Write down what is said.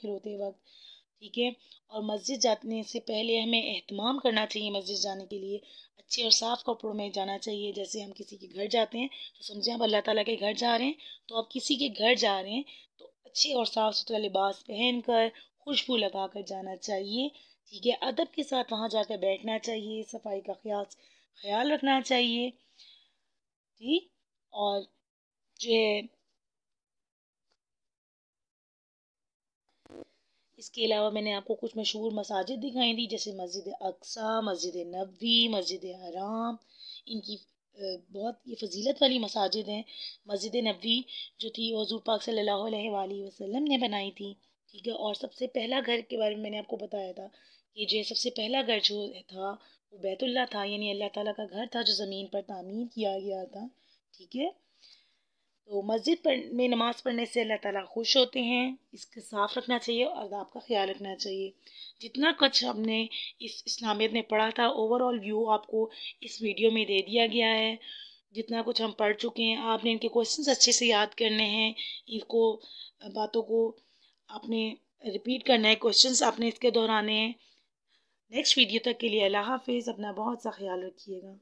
खिलोते वक्त ठीक है और मस्जिद जाने से पहले हमें अहतमाम करना चाहिए मस्जिद जाने के लिए अच्छे और साफ़ कपड़ों में जाना चाहिए जैसे हम किसी के घर जाते हैं तो समझें आप अल्लाह ताला के घर जा रहे हैं तो आप किसी के घर जा रहे हैं तो अच्छे और साफ़ सुथरा लिबास पहन कर खुशबू लगा कर जाना चाहिए ठीक है अदब के साथ वहाँ जाकर बैठना चाहिए सफाई का ख्याल ख्याल रखना चाहिए ठीक और जो है इसके अलावा मैंने आपको कुछ मशहूर मसाजिद दिखाई दी जैसे मस्जिद अक्सा मस्जिद नबी मस्जिद हराम इनकी बहुत ये फजीलत वाली मसाजिद हैं मस्जिद नबी जो थी हज़ू पाक सल्ला वसम ने बनाई थी ठीक है और सबसे पहला घर के बारे में मैंने आपको बताया था कि जो सबसे पहला घर जो था वो बैतुल्ला था यानी अल्लाह ताला का घर था जो ज़मीन पर तामीर किया गया था ठीक है तो मस्जिद पढ़ में नमाज़ पढ़ने से अल्लाह ताला खुश होते हैं इसको साफ़ रखना चाहिए और आदाब का ख्याल रखना चाहिए जितना कुछ हमने इस इस्लामियत में पढ़ा था ओवरऑल व्यू आपको इस वीडियो में दे दिया गया है जितना कुछ हम पढ़ चुके हैं आपने इनके क्वेश्चंस अच्छे से याद करने हैं इनको बातों को आपने रिपीट करना है क्वेश्चन आपने इसके दोहराने हैं नेक्स्ट वीडियो तक के लिए अल्लाह हाफिज़ अपना बहुत सा ख्याल रखिएगा